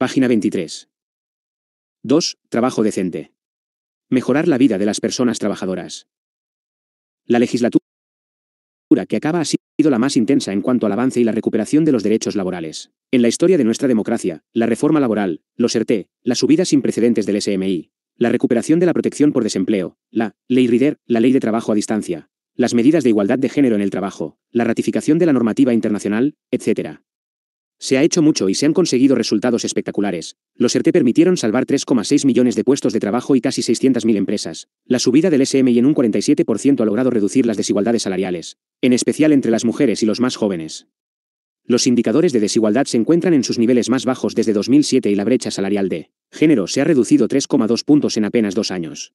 Página 23. 2. Trabajo decente. Mejorar la vida de las personas trabajadoras. La legislatura que acaba ha sido la más intensa en cuanto al avance y la recuperación de los derechos laborales. En la historia de nuestra democracia, la reforma laboral, los ERTE, las subidas sin precedentes del SMI, la recuperación de la protección por desempleo, la ley RIDER, la ley de trabajo a distancia, las medidas de igualdad de género en el trabajo, la ratificación de la normativa internacional, etc. Se ha hecho mucho y se han conseguido resultados espectaculares. Los ERTE permitieron salvar 3,6 millones de puestos de trabajo y casi 600.000 empresas. La subida del SMI en un 47% ha logrado reducir las desigualdades salariales, en especial entre las mujeres y los más jóvenes. Los indicadores de desigualdad se encuentran en sus niveles más bajos desde 2007 y la brecha salarial de género se ha reducido 3,2 puntos en apenas dos años.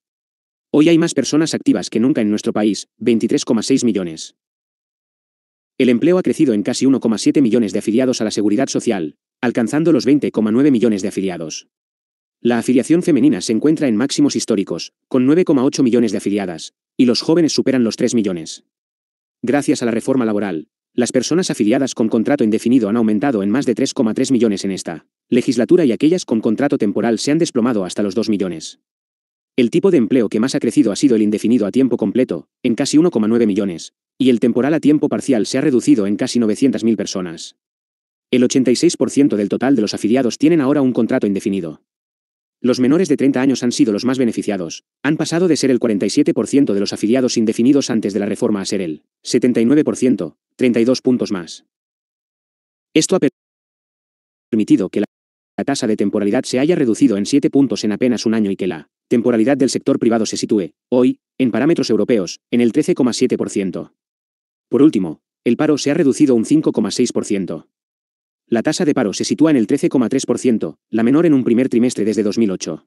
Hoy hay más personas activas que nunca en nuestro país, 23,6 millones. El empleo ha crecido en casi 1,7 millones de afiliados a la seguridad social, alcanzando los 20,9 millones de afiliados. La afiliación femenina se encuentra en máximos históricos, con 9,8 millones de afiliadas, y los jóvenes superan los 3 millones. Gracias a la reforma laboral, las personas afiliadas con contrato indefinido han aumentado en más de 3,3 millones en esta legislatura y aquellas con contrato temporal se han desplomado hasta los 2 millones. El tipo de empleo que más ha crecido ha sido el indefinido a tiempo completo, en casi 1,9 millones, y el temporal a tiempo parcial se ha reducido en casi 900.000 personas. El 86% del total de los afiliados tienen ahora un contrato indefinido. Los menores de 30 años han sido los más beneficiados, han pasado de ser el 47% de los afiliados indefinidos antes de la reforma a ser el 79%, 32 puntos más. Esto ha permitido que la la tasa de temporalidad se haya reducido en 7 puntos en apenas un año y que la temporalidad del sector privado se sitúe, hoy, en parámetros europeos, en el 13,7%. Por último, el paro se ha reducido un 5,6%. La tasa de paro se sitúa en el 13,3%, la menor en un primer trimestre desde 2008.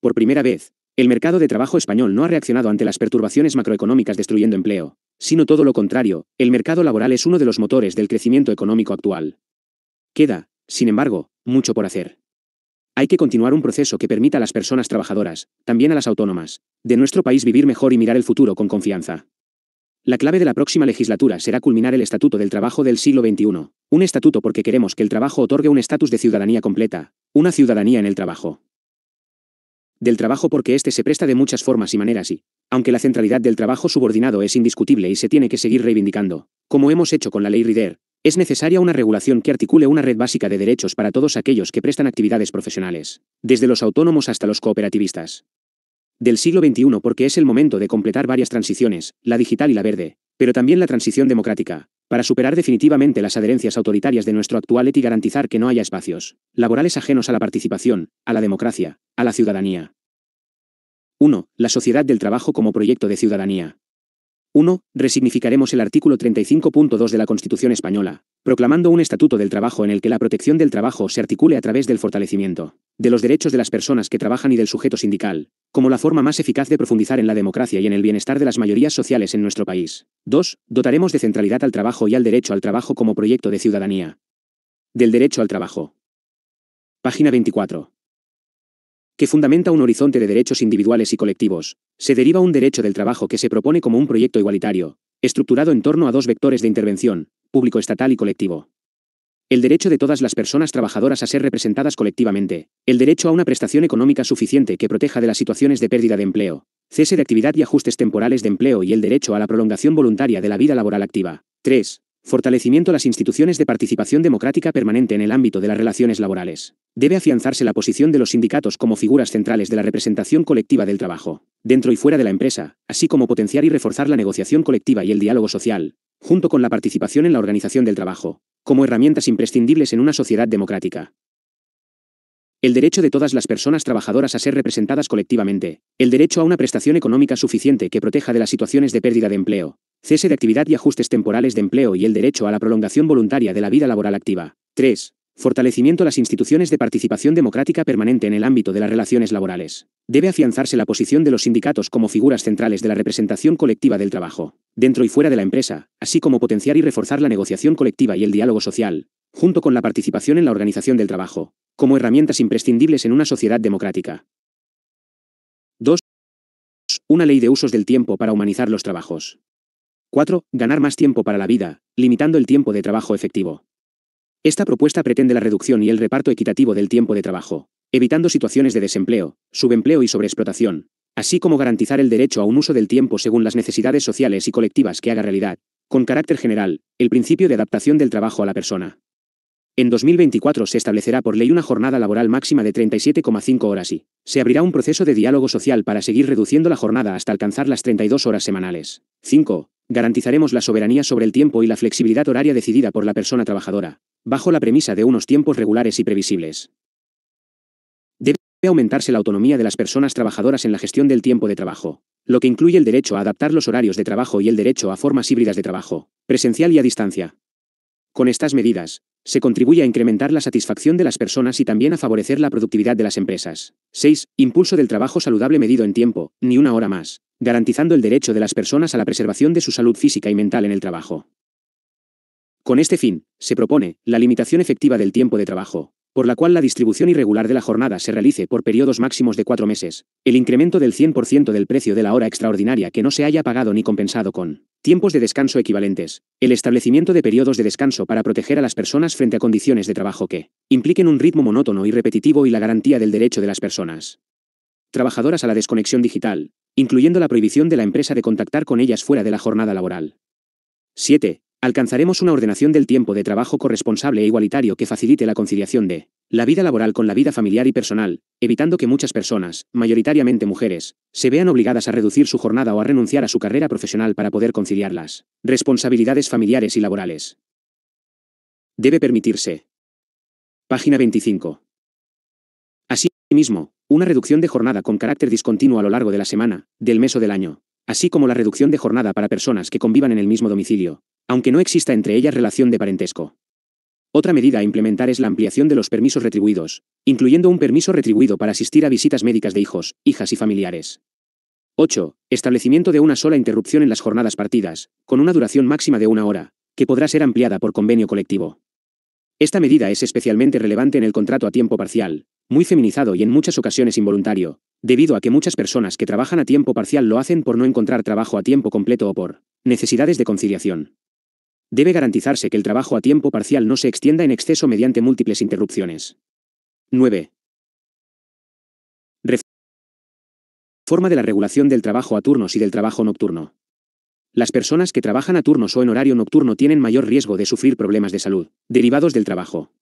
Por primera vez, el mercado de trabajo español no ha reaccionado ante las perturbaciones macroeconómicas destruyendo empleo, sino todo lo contrario, el mercado laboral es uno de los motores del crecimiento económico actual. Queda, sin embargo, mucho por hacer. Hay que continuar un proceso que permita a las personas trabajadoras, también a las autónomas, de nuestro país vivir mejor y mirar el futuro con confianza. La clave de la próxima legislatura será culminar el Estatuto del Trabajo del siglo XXI, un estatuto porque queremos que el trabajo otorgue un estatus de ciudadanía completa, una ciudadanía en el trabajo. Del trabajo porque éste se presta de muchas formas y maneras y, aunque la centralidad del trabajo subordinado es indiscutible y se tiene que seguir reivindicando, como hemos hecho con la ley Rider, es necesaria una regulación que articule una red básica de derechos para todos aquellos que prestan actividades profesionales, desde los autónomos hasta los cooperativistas. Del siglo XXI porque es el momento de completar varias transiciones, la digital y la verde, pero también la transición democrática, para superar definitivamente las adherencias autoritarias de nuestro actual ET y garantizar que no haya espacios laborales ajenos a la participación, a la democracia, a la ciudadanía. 1. La sociedad del trabajo como proyecto de ciudadanía. 1. Resignificaremos el artículo 35.2 de la Constitución española, proclamando un Estatuto del Trabajo en el que la protección del trabajo se articule a través del fortalecimiento de los derechos de las personas que trabajan y del sujeto sindical, como la forma más eficaz de profundizar en la democracia y en el bienestar de las mayorías sociales en nuestro país. 2. Dotaremos de centralidad al trabajo y al derecho al trabajo como proyecto de ciudadanía. Del derecho al trabajo. Página 24 que fundamenta un horizonte de derechos individuales y colectivos, se deriva un derecho del trabajo que se propone como un proyecto igualitario, estructurado en torno a dos vectores de intervención, público estatal y colectivo. El derecho de todas las personas trabajadoras a ser representadas colectivamente, el derecho a una prestación económica suficiente que proteja de las situaciones de pérdida de empleo, cese de actividad y ajustes temporales de empleo y el derecho a la prolongación voluntaria de la vida laboral activa. 3. Fortalecimiento de las instituciones de participación democrática permanente en el ámbito de las relaciones laborales. Debe afianzarse la posición de los sindicatos como figuras centrales de la representación colectiva del trabajo, dentro y fuera de la empresa, así como potenciar y reforzar la negociación colectiva y el diálogo social, junto con la participación en la organización del trabajo, como herramientas imprescindibles en una sociedad democrática. El derecho de todas las personas trabajadoras a ser representadas colectivamente, el derecho a una prestación económica suficiente que proteja de las situaciones de pérdida de empleo, cese de actividad y ajustes temporales de empleo y el derecho a la prolongación voluntaria de la vida laboral activa. 3. Fortalecimiento a las instituciones de participación democrática permanente en el ámbito de las relaciones laborales. Debe afianzarse la posición de los sindicatos como figuras centrales de la representación colectiva del trabajo, dentro y fuera de la empresa, así como potenciar y reforzar la negociación colectiva y el diálogo social, junto con la participación en la organización del trabajo, como herramientas imprescindibles en una sociedad democrática. 2. Una ley de usos del tiempo para humanizar los trabajos. 4. Ganar más tiempo para la vida, limitando el tiempo de trabajo efectivo. Esta propuesta pretende la reducción y el reparto equitativo del tiempo de trabajo, evitando situaciones de desempleo, subempleo y sobreexplotación, así como garantizar el derecho a un uso del tiempo según las necesidades sociales y colectivas que haga realidad, con carácter general, el principio de adaptación del trabajo a la persona. En 2024 se establecerá por ley una jornada laboral máxima de 37,5 horas y se abrirá un proceso de diálogo social para seguir reduciendo la jornada hasta alcanzar las 32 horas semanales. 5. Garantizaremos la soberanía sobre el tiempo y la flexibilidad horaria decidida por la persona trabajadora, bajo la premisa de unos tiempos regulares y previsibles. Debe aumentarse la autonomía de las personas trabajadoras en la gestión del tiempo de trabajo, lo que incluye el derecho a adaptar los horarios de trabajo y el derecho a formas híbridas de trabajo, presencial y a distancia. Con estas medidas, se contribuye a incrementar la satisfacción de las personas y también a favorecer la productividad de las empresas. 6. Impulso del trabajo saludable medido en tiempo, ni una hora más, garantizando el derecho de las personas a la preservación de su salud física y mental en el trabajo. Con este fin, se propone la limitación efectiva del tiempo de trabajo, por la cual la distribución irregular de la jornada se realice por periodos máximos de cuatro meses, el incremento del 100% del precio de la hora extraordinaria que no se haya pagado ni compensado con tiempos de descanso equivalentes, el establecimiento de periodos de descanso para proteger a las personas frente a condiciones de trabajo que impliquen un ritmo monótono y repetitivo y la garantía del derecho de las personas trabajadoras a la desconexión digital, incluyendo la prohibición de la empresa de contactar con ellas fuera de la jornada laboral. 7. Alcanzaremos una ordenación del tiempo de trabajo corresponsable e igualitario que facilite la conciliación de la vida laboral con la vida familiar y personal, evitando que muchas personas, mayoritariamente mujeres, se vean obligadas a reducir su jornada o a renunciar a su carrera profesional para poder conciliar las responsabilidades familiares y laborales. Debe permitirse. Página 25. Asimismo, una reducción de jornada con carácter discontinuo a lo largo de la semana, del mes o del año, así como la reducción de jornada para personas que convivan en el mismo domicilio, aunque no exista entre ellas relación de parentesco. Otra medida a implementar es la ampliación de los permisos retribuidos, incluyendo un permiso retribuido para asistir a visitas médicas de hijos, hijas y familiares. 8. Establecimiento de una sola interrupción en las jornadas partidas, con una duración máxima de una hora, que podrá ser ampliada por convenio colectivo. Esta medida es especialmente relevante en el contrato a tiempo parcial, muy feminizado y en muchas ocasiones involuntario, debido a que muchas personas que trabajan a tiempo parcial lo hacen por no encontrar trabajo a tiempo completo o por necesidades de conciliación. Debe garantizarse que el trabajo a tiempo parcial no se extienda en exceso mediante múltiples interrupciones. 9. Reforma de la regulación del trabajo a turnos y del trabajo nocturno. Las personas que trabajan a turnos o en horario nocturno tienen mayor riesgo de sufrir problemas de salud, derivados del trabajo.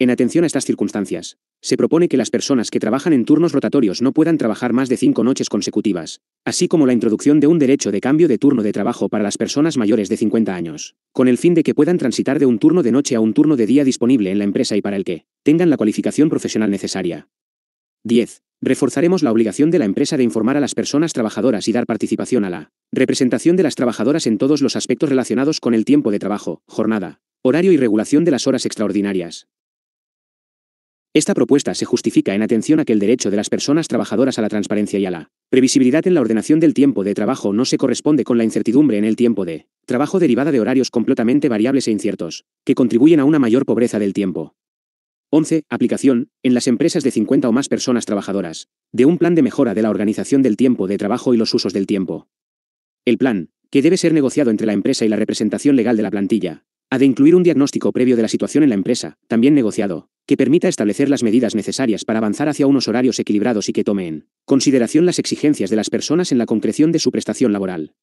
En atención a estas circunstancias, se propone que las personas que trabajan en turnos rotatorios no puedan trabajar más de cinco noches consecutivas, así como la introducción de un derecho de cambio de turno de trabajo para las personas mayores de 50 años, con el fin de que puedan transitar de un turno de noche a un turno de día disponible en la empresa y para el que tengan la cualificación profesional necesaria. 10. Reforzaremos la obligación de la empresa de informar a las personas trabajadoras y dar participación a la representación de las trabajadoras en todos los aspectos relacionados con el tiempo de trabajo, jornada, horario y regulación de las horas extraordinarias. Esta propuesta se justifica en atención a que el derecho de las personas trabajadoras a la transparencia y a la previsibilidad en la ordenación del tiempo de trabajo no se corresponde con la incertidumbre en el tiempo de trabajo derivada de horarios completamente variables e inciertos, que contribuyen a una mayor pobreza del tiempo. 11. Aplicación, en las empresas de 50 o más personas trabajadoras, de un plan de mejora de la organización del tiempo de trabajo y los usos del tiempo. El plan, que debe ser negociado entre la empresa y la representación legal de la plantilla, ha de incluir un diagnóstico previo de la situación en la empresa, también negociado, que permita establecer las medidas necesarias para avanzar hacia unos horarios equilibrados y que tome en consideración las exigencias de las personas en la concreción de su prestación laboral.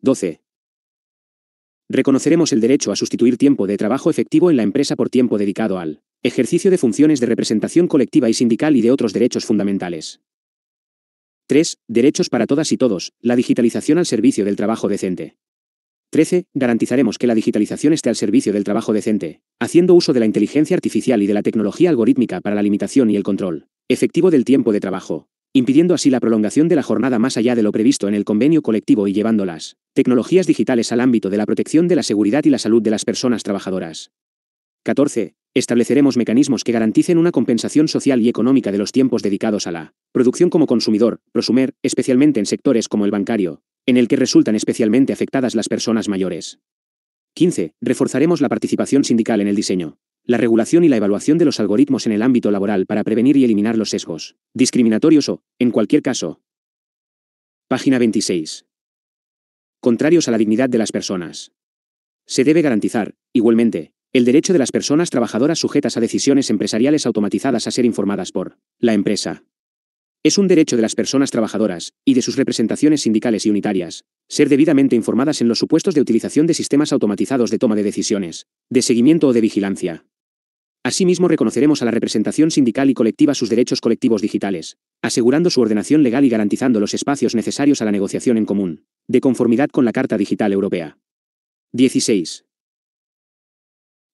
12. Reconoceremos el derecho a sustituir tiempo de trabajo efectivo en la empresa por tiempo dedicado al Ejercicio de funciones de representación colectiva y sindical y de otros derechos fundamentales. 3. Derechos para todas y todos, la digitalización al servicio del trabajo decente. 13. Garantizaremos que la digitalización esté al servicio del trabajo decente, haciendo uso de la inteligencia artificial y de la tecnología algorítmica para la limitación y el control efectivo del tiempo de trabajo, impidiendo así la prolongación de la jornada más allá de lo previsto en el convenio colectivo y llevando las tecnologías digitales al ámbito de la protección de la seguridad y la salud de las personas trabajadoras. 14 estableceremos mecanismos que garanticen una compensación social y económica de los tiempos dedicados a la producción como consumidor, prosumer, especialmente en sectores como el bancario, en el que resultan especialmente afectadas las personas mayores. 15. Reforzaremos la participación sindical en el diseño, la regulación y la evaluación de los algoritmos en el ámbito laboral para prevenir y eliminar los sesgos, discriminatorios o, en cualquier caso. Página 26. Contrarios a la dignidad de las personas. Se debe garantizar, igualmente, el derecho de las personas trabajadoras sujetas a decisiones empresariales automatizadas a ser informadas por la empresa. Es un derecho de las personas trabajadoras, y de sus representaciones sindicales y unitarias, ser debidamente informadas en los supuestos de utilización de sistemas automatizados de toma de decisiones, de seguimiento o de vigilancia. Asimismo, reconoceremos a la representación sindical y colectiva sus derechos colectivos digitales, asegurando su ordenación legal y garantizando los espacios necesarios a la negociación en común, de conformidad con la Carta Digital Europea. 16.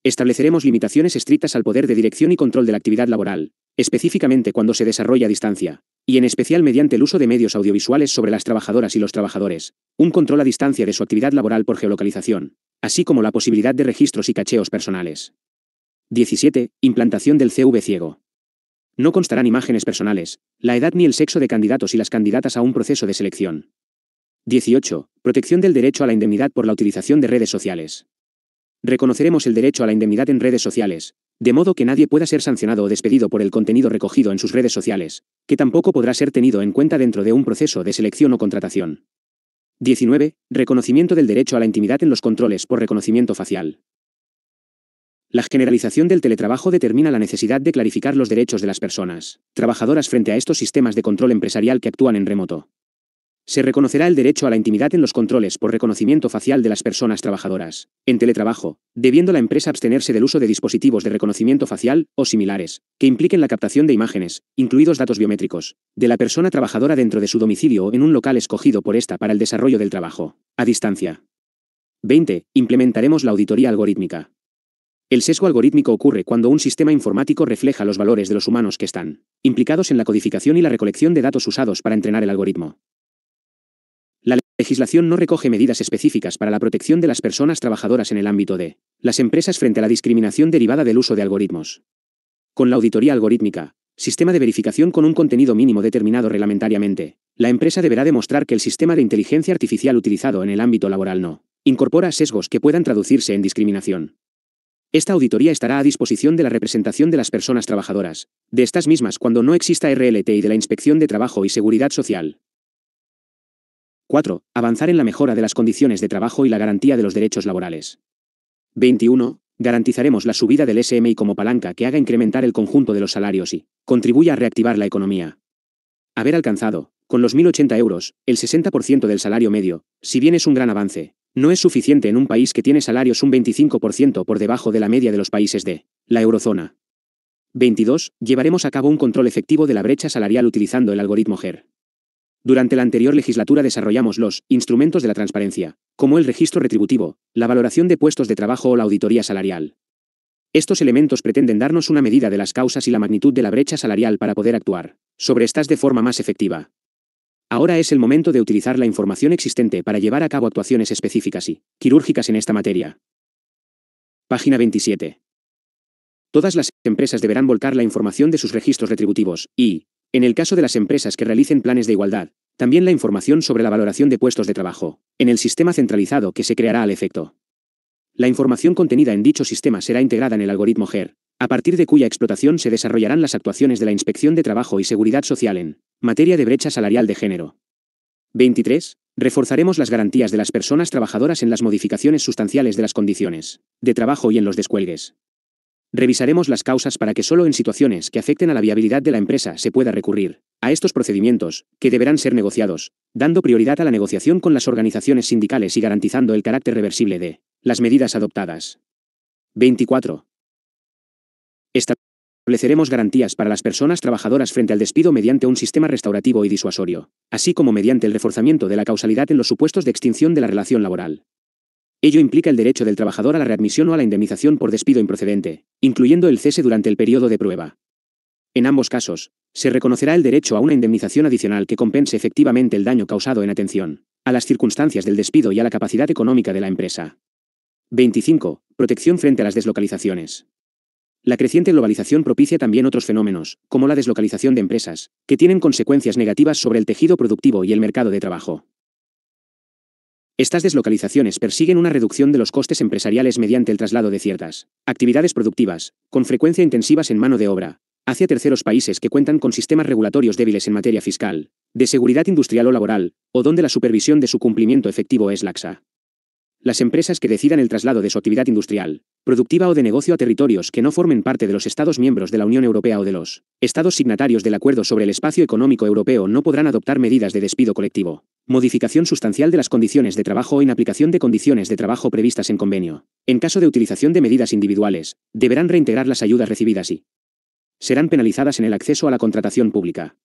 Estableceremos limitaciones estrictas al poder de dirección y control de la actividad laboral, específicamente cuando se desarrolla a distancia, y en especial mediante el uso de medios audiovisuales sobre las trabajadoras y los trabajadores, un control a distancia de su actividad laboral por geolocalización, así como la posibilidad de registros y cacheos personales. 17. Implantación del CV ciego. No constarán imágenes personales, la edad ni el sexo de candidatos y las candidatas a un proceso de selección. 18. Protección del derecho a la indemnidad por la utilización de redes sociales. Reconoceremos el derecho a la indemnidad en redes sociales, de modo que nadie pueda ser sancionado o despedido por el contenido recogido en sus redes sociales, que tampoco podrá ser tenido en cuenta dentro de un proceso de selección o contratación. 19. Reconocimiento del derecho a la intimidad en los controles por reconocimiento facial. La generalización del teletrabajo determina la necesidad de clarificar los derechos de las personas, trabajadoras frente a estos sistemas de control empresarial que actúan en remoto. Se reconocerá el derecho a la intimidad en los controles por reconocimiento facial de las personas trabajadoras, en teletrabajo, debiendo la empresa abstenerse del uso de dispositivos de reconocimiento facial, o similares, que impliquen la captación de imágenes, incluidos datos biométricos, de la persona trabajadora dentro de su domicilio o en un local escogido por esta para el desarrollo del trabajo, a distancia. 20. Implementaremos la auditoría algorítmica. El sesgo algorítmico ocurre cuando un sistema informático refleja los valores de los humanos que están implicados en la codificación y la recolección de datos usados para entrenar el algoritmo, la legislación no recoge medidas específicas para la protección de las personas trabajadoras en el ámbito de las empresas frente a la discriminación derivada del uso de algoritmos. Con la auditoría algorítmica, sistema de verificación con un contenido mínimo determinado reglamentariamente, la empresa deberá demostrar que el sistema de inteligencia artificial utilizado en el ámbito laboral no incorpora sesgos que puedan traducirse en discriminación. Esta auditoría estará a disposición de la representación de las personas trabajadoras, de estas mismas cuando no exista RLT y de la Inspección de Trabajo y Seguridad Social, 4. Avanzar en la mejora de las condiciones de trabajo y la garantía de los derechos laborales. 21. Garantizaremos la subida del SMI como palanca que haga incrementar el conjunto de los salarios y contribuya a reactivar la economía. Haber alcanzado, con los 1.080 euros, el 60% del salario medio, si bien es un gran avance, no es suficiente en un país que tiene salarios un 25% por debajo de la media de los países de la eurozona. 22. Llevaremos a cabo un control efectivo de la brecha salarial utilizando el algoritmo GER. Durante la anterior legislatura desarrollamos los instrumentos de la transparencia, como el registro retributivo, la valoración de puestos de trabajo o la auditoría salarial. Estos elementos pretenden darnos una medida de las causas y la magnitud de la brecha salarial para poder actuar sobre estas de forma más efectiva. Ahora es el momento de utilizar la información existente para llevar a cabo actuaciones específicas y quirúrgicas en esta materia. Página 27. Todas las empresas deberán volcar la información de sus registros retributivos y en el caso de las empresas que realicen planes de igualdad, también la información sobre la valoración de puestos de trabajo, en el sistema centralizado que se creará al efecto. La información contenida en dicho sistema será integrada en el algoritmo GER, a partir de cuya explotación se desarrollarán las actuaciones de la Inspección de Trabajo y Seguridad Social en materia de brecha salarial de género. 23. Reforzaremos las garantías de las personas trabajadoras en las modificaciones sustanciales de las condiciones de trabajo y en los descuelgues, Revisaremos las causas para que solo en situaciones que afecten a la viabilidad de la empresa se pueda recurrir a estos procedimientos, que deberán ser negociados, dando prioridad a la negociación con las organizaciones sindicales y garantizando el carácter reversible de las medidas adoptadas. 24. Estableceremos garantías para las personas trabajadoras frente al despido mediante un sistema restaurativo y disuasorio, así como mediante el reforzamiento de la causalidad en los supuestos de extinción de la relación laboral. Ello implica el derecho del trabajador a la readmisión o a la indemnización por despido improcedente, incluyendo el cese durante el periodo de prueba. En ambos casos, se reconocerá el derecho a una indemnización adicional que compense efectivamente el daño causado en atención, a las circunstancias del despido y a la capacidad económica de la empresa. 25. Protección frente a las deslocalizaciones. La creciente globalización propicia también otros fenómenos, como la deslocalización de empresas, que tienen consecuencias negativas sobre el tejido productivo y el mercado de trabajo. Estas deslocalizaciones persiguen una reducción de los costes empresariales mediante el traslado de ciertas actividades productivas, con frecuencia intensivas en mano de obra, hacia terceros países que cuentan con sistemas regulatorios débiles en materia fiscal, de seguridad industrial o laboral, o donde la supervisión de su cumplimiento efectivo es laxa. Las empresas que decidan el traslado de su actividad industrial, productiva o de negocio a territorios que no formen parte de los Estados miembros de la Unión Europea o de los Estados signatarios del Acuerdo sobre el Espacio Económico Europeo no podrán adoptar medidas de despido colectivo, modificación sustancial de las condiciones de trabajo o inaplicación de condiciones de trabajo previstas en convenio. En caso de utilización de medidas individuales, deberán reintegrar las ayudas recibidas y serán penalizadas en el acceso a la contratación pública.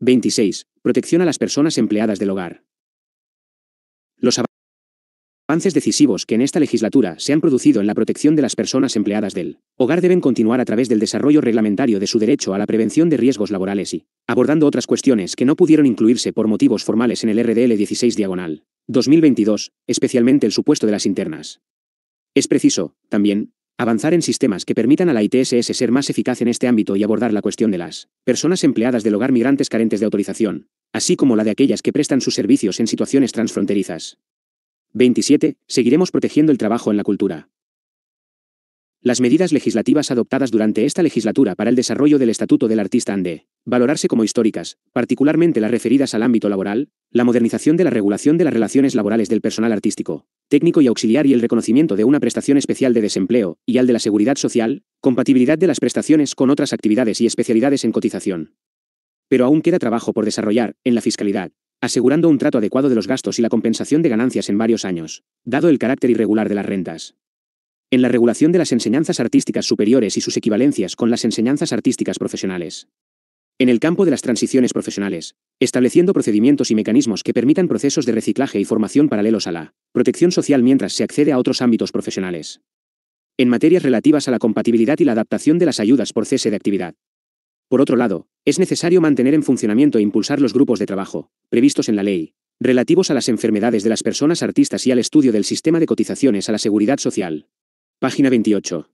26. Protección a las personas empleadas del hogar. Los avances decisivos que en esta legislatura se han producido en la protección de las personas empleadas del hogar deben continuar a través del desarrollo reglamentario de su derecho a la prevención de riesgos laborales y abordando otras cuestiones que no pudieron incluirse por motivos formales en el RDL 16 diagonal 2022, especialmente el supuesto de las internas. Es preciso, también, avanzar en sistemas que permitan a la ITSS ser más eficaz en este ámbito y abordar la cuestión de las personas empleadas del hogar migrantes carentes de autorización, así como la de aquellas que prestan sus servicios en situaciones transfronterizas. 27. Seguiremos protegiendo el trabajo en la cultura. Las medidas legislativas adoptadas durante esta legislatura para el desarrollo del Estatuto del Artista han de valorarse como históricas, particularmente las referidas al ámbito laboral, la modernización de la regulación de las relaciones laborales del personal artístico, técnico y auxiliar y el reconocimiento de una prestación especial de desempleo, y al de la seguridad social, compatibilidad de las prestaciones con otras actividades y especialidades en cotización. Pero aún queda trabajo por desarrollar, en la fiscalidad, asegurando un trato adecuado de los gastos y la compensación de ganancias en varios años, dado el carácter irregular de las rentas. En la regulación de las enseñanzas artísticas superiores y sus equivalencias con las enseñanzas artísticas profesionales. En el campo de las transiciones profesionales, estableciendo procedimientos y mecanismos que permitan procesos de reciclaje y formación paralelos a la protección social mientras se accede a otros ámbitos profesionales. En materias relativas a la compatibilidad y la adaptación de las ayudas por cese de actividad, por otro lado, es necesario mantener en funcionamiento e impulsar los grupos de trabajo, previstos en la ley, relativos a las enfermedades de las personas artistas y al estudio del sistema de cotizaciones a la seguridad social. Página 28.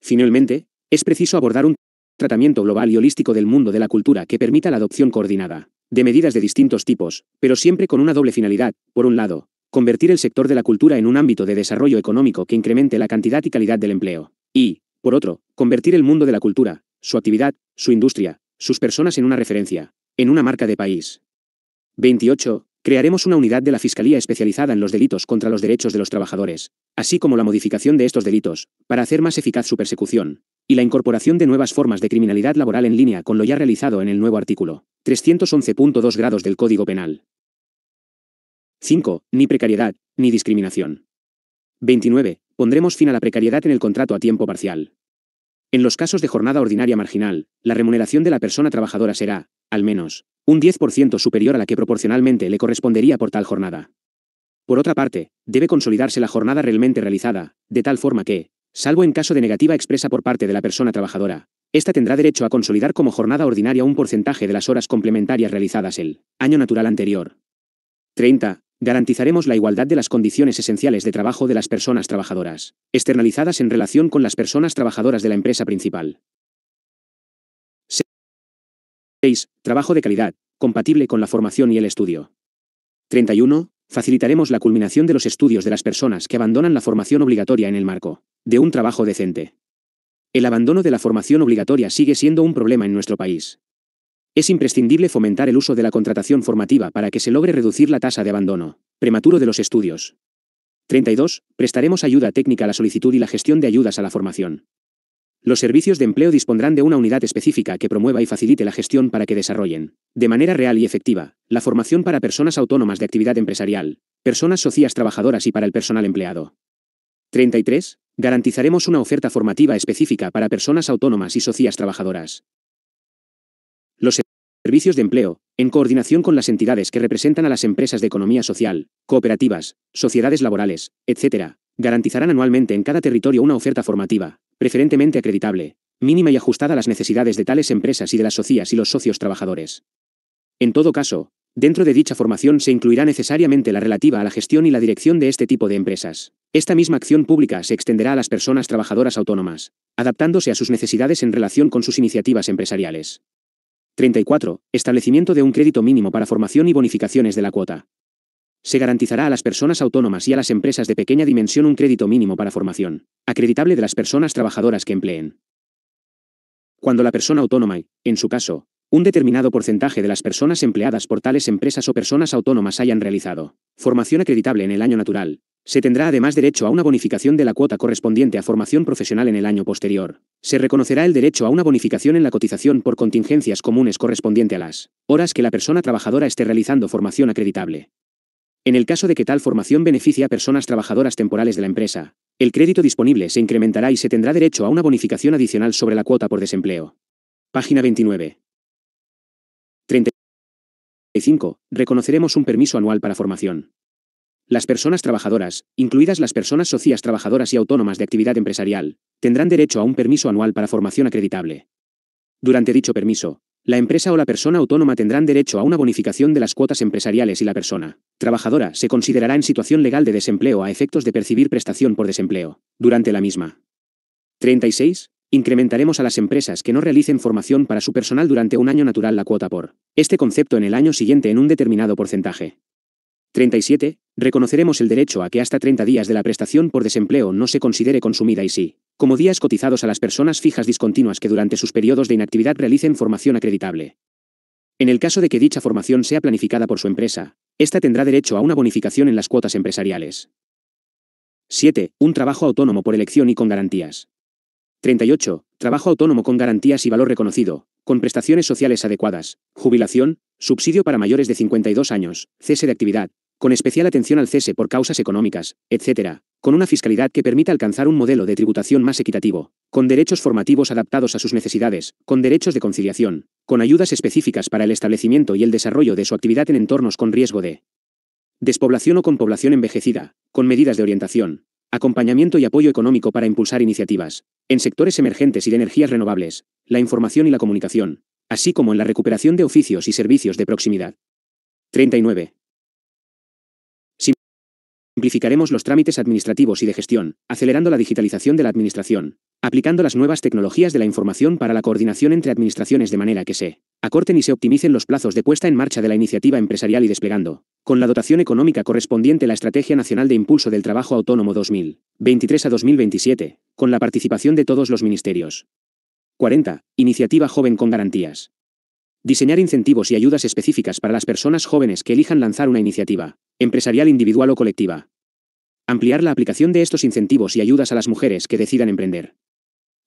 Finalmente, es preciso abordar un tratamiento global y holístico del mundo de la cultura que permita la adopción coordinada de medidas de distintos tipos, pero siempre con una doble finalidad, por un lado, convertir el sector de la cultura en un ámbito de desarrollo económico que incremente la cantidad y calidad del empleo, y, por otro, convertir el mundo de la cultura, su actividad, su industria, sus personas en una referencia, en una marca de país. 28. Crearemos una unidad de la Fiscalía especializada en los delitos contra los derechos de los trabajadores, así como la modificación de estos delitos, para hacer más eficaz su persecución, y la incorporación de nuevas formas de criminalidad laboral en línea con lo ya realizado en el nuevo artículo 311.2 grados del Código Penal. 5. Ni precariedad, ni discriminación. 29. Pondremos fin a la precariedad en el contrato a tiempo parcial. En los casos de jornada ordinaria marginal, la remuneración de la persona trabajadora será, al menos, un 10% superior a la que proporcionalmente le correspondería por tal jornada. Por otra parte, debe consolidarse la jornada realmente realizada, de tal forma que, salvo en caso de negativa expresa por parte de la persona trabajadora, ésta tendrá derecho a consolidar como jornada ordinaria un porcentaje de las horas complementarias realizadas el año natural anterior, 30. Garantizaremos la igualdad de las condiciones esenciales de trabajo de las personas trabajadoras, externalizadas en relación con las personas trabajadoras de la empresa principal. 6. Trabajo de calidad, compatible con la formación y el estudio. 31. Facilitaremos la culminación de los estudios de las personas que abandonan la formación obligatoria en el marco de un trabajo decente. El abandono de la formación obligatoria sigue siendo un problema en nuestro país. Es imprescindible fomentar el uso de la contratación formativa para que se logre reducir la tasa de abandono prematuro de los estudios. 32. Prestaremos ayuda técnica a la solicitud y la gestión de ayudas a la formación. Los servicios de empleo dispondrán de una unidad específica que promueva y facilite la gestión para que desarrollen, de manera real y efectiva, la formación para personas autónomas de actividad empresarial, personas socias trabajadoras y para el personal empleado. 33. Garantizaremos una oferta formativa específica para personas autónomas y socias trabajadoras, servicios de empleo, en coordinación con las entidades que representan a las empresas de economía social, cooperativas, sociedades laborales, etc., garantizarán anualmente en cada territorio una oferta formativa, preferentemente acreditable, mínima y ajustada a las necesidades de tales empresas y de las socias y los socios trabajadores. En todo caso, dentro de dicha formación se incluirá necesariamente la relativa a la gestión y la dirección de este tipo de empresas. Esta misma acción pública se extenderá a las personas trabajadoras autónomas, adaptándose a sus necesidades en relación con sus iniciativas empresariales. 34. Establecimiento de un crédito mínimo para formación y bonificaciones de la cuota. Se garantizará a las personas autónomas y a las empresas de pequeña dimensión un crédito mínimo para formación, acreditable de las personas trabajadoras que empleen. Cuando la persona autónoma, en su caso, un determinado porcentaje de las personas empleadas por tales empresas o personas autónomas hayan realizado formación acreditable en el año natural, se tendrá además derecho a una bonificación de la cuota correspondiente a formación profesional en el año posterior. Se reconocerá el derecho a una bonificación en la cotización por contingencias comunes correspondiente a las horas que la persona trabajadora esté realizando formación acreditable. En el caso de que tal formación beneficie a personas trabajadoras temporales de la empresa, el crédito disponible se incrementará y se tendrá derecho a una bonificación adicional sobre la cuota por desempleo. Página 29. 35. Reconoceremos un permiso anual para formación. Las personas trabajadoras, incluidas las personas socias trabajadoras y autónomas de actividad empresarial, tendrán derecho a un permiso anual para formación acreditable. Durante dicho permiso, la empresa o la persona autónoma tendrán derecho a una bonificación de las cuotas empresariales y la persona trabajadora se considerará en situación legal de desempleo a efectos de percibir prestación por desempleo durante la misma. 36. Incrementaremos a las empresas que no realicen formación para su personal durante un año natural la cuota por este concepto en el año siguiente en un determinado porcentaje. 37. Reconoceremos el derecho a que hasta 30 días de la prestación por desempleo no se considere consumida y sí, como días cotizados a las personas fijas discontinuas que durante sus periodos de inactividad realicen formación acreditable. En el caso de que dicha formación sea planificada por su empresa, ésta tendrá derecho a una bonificación en las cuotas empresariales. 7. Un trabajo autónomo por elección y con garantías. 38. Trabajo autónomo con garantías y valor reconocido, con prestaciones sociales adecuadas, jubilación, subsidio para mayores de 52 años, cese de actividad, con especial atención al cese por causas económicas, etc., con una fiscalidad que permita alcanzar un modelo de tributación más equitativo, con derechos formativos adaptados a sus necesidades, con derechos de conciliación, con ayudas específicas para el establecimiento y el desarrollo de su actividad en entornos con riesgo de despoblación o con población envejecida, con medidas de orientación, Acompañamiento y apoyo económico para impulsar iniciativas, en sectores emergentes y de energías renovables, la información y la comunicación, así como en la recuperación de oficios y servicios de proximidad. 39. Simplificaremos los trámites administrativos y de gestión, acelerando la digitalización de la administración, aplicando las nuevas tecnologías de la información para la coordinación entre administraciones de manera que se acorten y se optimicen los plazos de puesta en marcha de la iniciativa empresarial y desplegando, con la dotación económica correspondiente la Estrategia Nacional de Impulso del Trabajo Autónomo 2023 a 2027, con la participación de todos los ministerios. 40. Iniciativa Joven con Garantías. Diseñar incentivos y ayudas específicas para las personas jóvenes que elijan lanzar una iniciativa, empresarial individual o colectiva. Ampliar la aplicación de estos incentivos y ayudas a las mujeres que decidan emprender.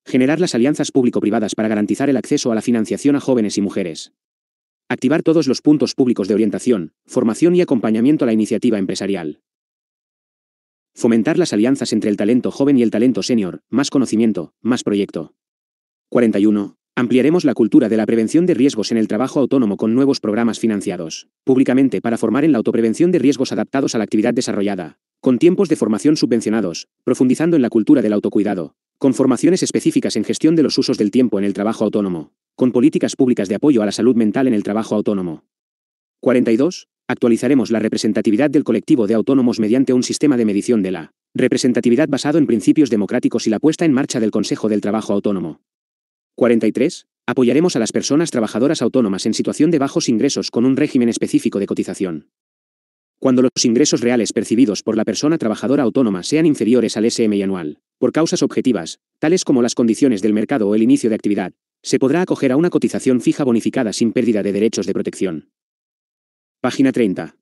Generar las alianzas público-privadas para garantizar el acceso a la financiación a jóvenes y mujeres. Activar todos los puntos públicos de orientación, formación y acompañamiento a la iniciativa empresarial. Fomentar las alianzas entre el talento joven y el talento senior, más conocimiento, más proyecto. 41. Ampliaremos la cultura de la prevención de riesgos en el trabajo autónomo con nuevos programas financiados, públicamente para formar en la autoprevención de riesgos adaptados a la actividad desarrollada, con tiempos de formación subvencionados, profundizando en la cultura del autocuidado, con formaciones específicas en gestión de los usos del tiempo en el trabajo autónomo, con políticas públicas de apoyo a la salud mental en el trabajo autónomo. 42. Actualizaremos la representatividad del colectivo de autónomos mediante un sistema de medición de la representatividad basado en principios democráticos y la puesta en marcha del Consejo del Trabajo Autónomo. 43. Apoyaremos a las personas trabajadoras autónomas en situación de bajos ingresos con un régimen específico de cotización. Cuando los ingresos reales percibidos por la persona trabajadora autónoma sean inferiores al SMI anual, por causas objetivas, tales como las condiciones del mercado o el inicio de actividad, se podrá acoger a una cotización fija bonificada sin pérdida de derechos de protección. Página 30.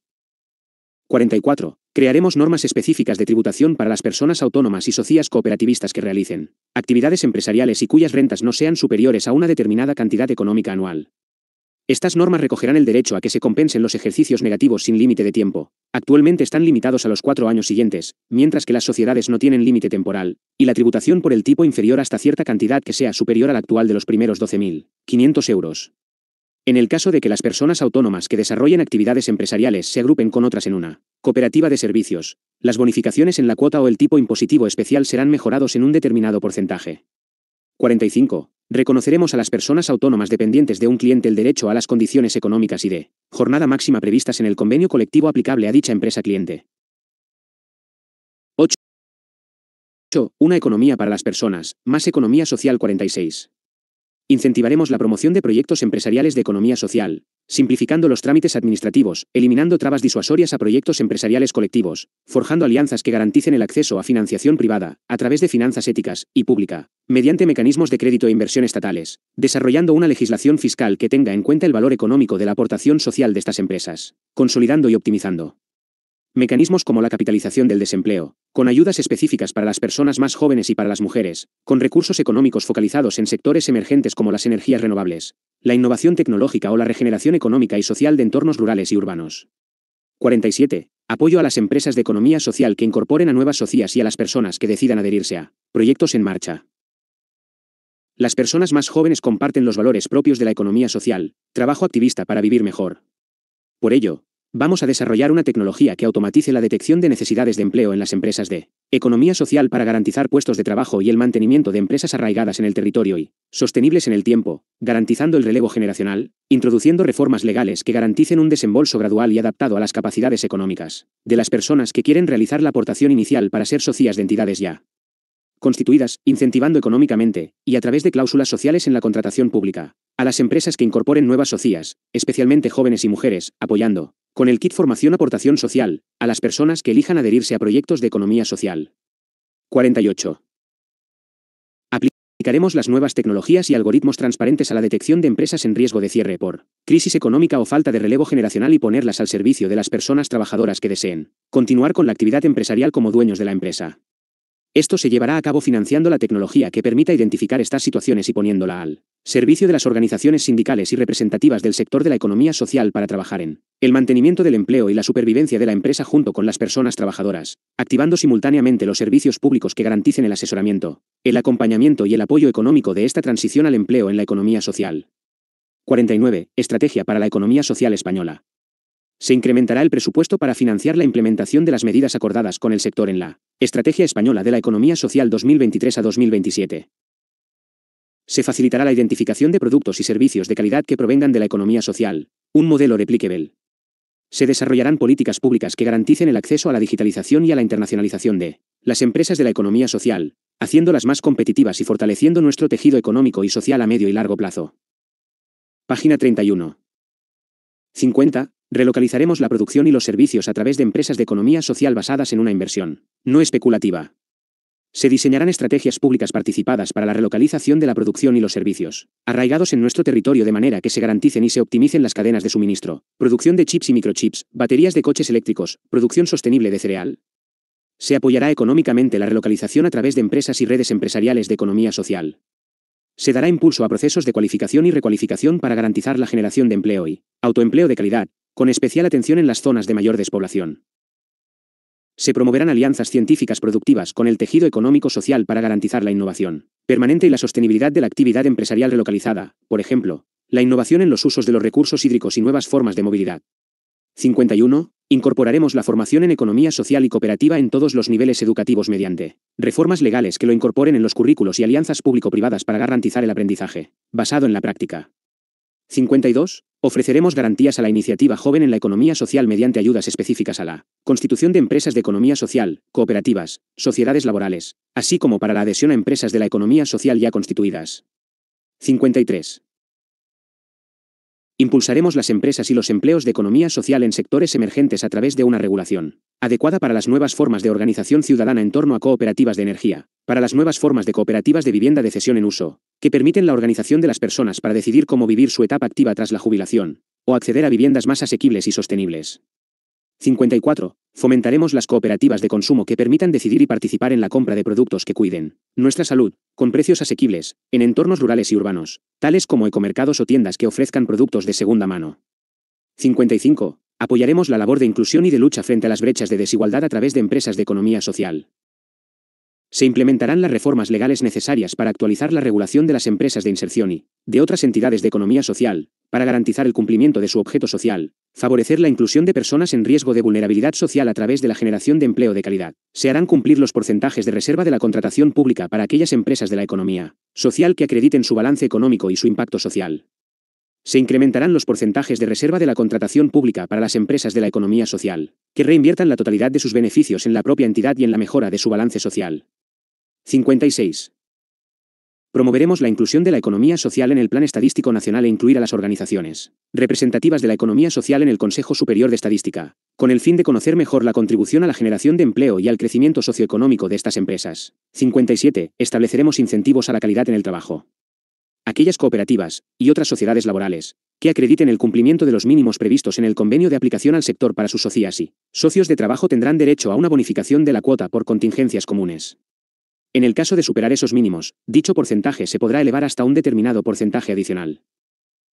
44. Crearemos normas específicas de tributación para las personas autónomas y socias cooperativistas que realicen actividades empresariales y cuyas rentas no sean superiores a una determinada cantidad económica anual. Estas normas recogerán el derecho a que se compensen los ejercicios negativos sin límite de tiempo. Actualmente están limitados a los cuatro años siguientes, mientras que las sociedades no tienen límite temporal, y la tributación por el tipo inferior hasta cierta cantidad que sea superior al actual de los primeros 12.500 euros. En el caso de que las personas autónomas que desarrollen actividades empresariales se agrupen con otras en una Cooperativa de servicios. Las bonificaciones en la cuota o el tipo impositivo especial serán mejorados en un determinado porcentaje. 45. Reconoceremos a las personas autónomas dependientes de un cliente el derecho a las condiciones económicas y de jornada máxima previstas en el convenio colectivo aplicable a dicha empresa cliente. 8. Una economía para las personas, más economía social 46. Incentivaremos la promoción de proyectos empresariales de economía social, simplificando los trámites administrativos, eliminando trabas disuasorias a proyectos empresariales colectivos, forjando alianzas que garanticen el acceso a financiación privada, a través de finanzas éticas y pública, mediante mecanismos de crédito e inversión estatales, desarrollando una legislación fiscal que tenga en cuenta el valor económico de la aportación social de estas empresas, consolidando y optimizando mecanismos como la capitalización del desempleo, con ayudas específicas para las personas más jóvenes y para las mujeres, con recursos económicos focalizados en sectores emergentes como las energías renovables, la innovación tecnológica o la regeneración económica y social de entornos rurales y urbanos. 47. Apoyo a las empresas de economía social que incorporen a nuevas socias y a las personas que decidan adherirse a proyectos en marcha. Las personas más jóvenes comparten los valores propios de la economía social, trabajo activista para vivir mejor. Por ello, Vamos a desarrollar una tecnología que automatice la detección de necesidades de empleo en las empresas de economía social para garantizar puestos de trabajo y el mantenimiento de empresas arraigadas en el territorio y sostenibles en el tiempo, garantizando el relevo generacional, introduciendo reformas legales que garanticen un desembolso gradual y adaptado a las capacidades económicas de las personas que quieren realizar la aportación inicial para ser socias de entidades ya constituidas, incentivando económicamente, y a través de cláusulas sociales en la contratación pública, a las empresas que incorporen nuevas socias, especialmente jóvenes y mujeres, apoyando, con el kit formación aportación social, a las personas que elijan adherirse a proyectos de economía social. 48. Aplicaremos las nuevas tecnologías y algoritmos transparentes a la detección de empresas en riesgo de cierre por crisis económica o falta de relevo generacional y ponerlas al servicio de las personas trabajadoras que deseen continuar con la actividad empresarial como dueños de la empresa. Esto se llevará a cabo financiando la tecnología que permita identificar estas situaciones y poniéndola al servicio de las organizaciones sindicales y representativas del sector de la economía social para trabajar en el mantenimiento del empleo y la supervivencia de la empresa junto con las personas trabajadoras, activando simultáneamente los servicios públicos que garanticen el asesoramiento, el acompañamiento y el apoyo económico de esta transición al empleo en la economía social. 49. Estrategia para la economía social española. Se incrementará el presupuesto para financiar la implementación de las medidas acordadas con el sector en la Estrategia Española de la Economía Social 2023 a 2027. Se facilitará la identificación de productos y servicios de calidad que provengan de la economía social, un modelo replicable. Se desarrollarán políticas públicas que garanticen el acceso a la digitalización y a la internacionalización de las empresas de la economía social, haciéndolas más competitivas y fortaleciendo nuestro tejido económico y social a medio y largo plazo. Página 31. 50. Relocalizaremos la producción y los servicios a través de empresas de economía social basadas en una inversión, no especulativa. Se diseñarán estrategias públicas participadas para la relocalización de la producción y los servicios, arraigados en nuestro territorio de manera que se garanticen y se optimicen las cadenas de suministro, producción de chips y microchips, baterías de coches eléctricos, producción sostenible de cereal. Se apoyará económicamente la relocalización a través de empresas y redes empresariales de economía social. Se dará impulso a procesos de cualificación y recualificación para garantizar la generación de empleo y autoempleo de calidad, con especial atención en las zonas de mayor despoblación. Se promoverán alianzas científicas productivas con el tejido económico social para garantizar la innovación permanente y la sostenibilidad de la actividad empresarial relocalizada, por ejemplo, la innovación en los usos de los recursos hídricos y nuevas formas de movilidad. 51. Incorporaremos la formación en economía social y cooperativa en todos los niveles educativos mediante reformas legales que lo incorporen en los currículos y alianzas público-privadas para garantizar el aprendizaje, basado en la práctica, 52. Ofreceremos garantías a la iniciativa joven en la economía social mediante ayudas específicas a la constitución de empresas de economía social, cooperativas, sociedades laborales, así como para la adhesión a empresas de la economía social ya constituidas. 53. Impulsaremos las empresas y los empleos de economía social en sectores emergentes a través de una regulación adecuada para las nuevas formas de organización ciudadana en torno a cooperativas de energía, para las nuevas formas de cooperativas de vivienda de cesión en uso, que permiten la organización de las personas para decidir cómo vivir su etapa activa tras la jubilación, o acceder a viviendas más asequibles y sostenibles. 54. Fomentaremos las cooperativas de consumo que permitan decidir y participar en la compra de productos que cuiden nuestra salud, con precios asequibles, en entornos rurales y urbanos, tales como ecomercados o tiendas que ofrezcan productos de segunda mano. 55. Apoyaremos la labor de inclusión y de lucha frente a las brechas de desigualdad a través de empresas de economía social, se implementarán las reformas legales necesarias para actualizar la regulación de las empresas de inserción y de otras entidades de economía social, para garantizar el cumplimiento de su objeto social, favorecer la inclusión de personas en riesgo de vulnerabilidad social a través de la generación de empleo de calidad. Se harán cumplir los porcentajes de reserva de la contratación pública para aquellas empresas de la economía social que acrediten su balance económico y su impacto social. Se incrementarán los porcentajes de reserva de la contratación pública para las empresas de la economía social, que reinviertan la totalidad de sus beneficios en la propia entidad y en la mejora de su balance social. 56. Promoveremos la inclusión de la economía social en el Plan Estadístico Nacional e incluir a las organizaciones representativas de la economía social en el Consejo Superior de Estadística, con el fin de conocer mejor la contribución a la generación de empleo y al crecimiento socioeconómico de estas empresas. 57. Estableceremos incentivos a la calidad en el trabajo. Aquellas cooperativas y otras sociedades laborales que acrediten el cumplimiento de los mínimos previstos en el convenio de aplicación al sector para sus socias y socios de trabajo tendrán derecho a una bonificación de la cuota por contingencias comunes. En el caso de superar esos mínimos, dicho porcentaje se podrá elevar hasta un determinado porcentaje adicional.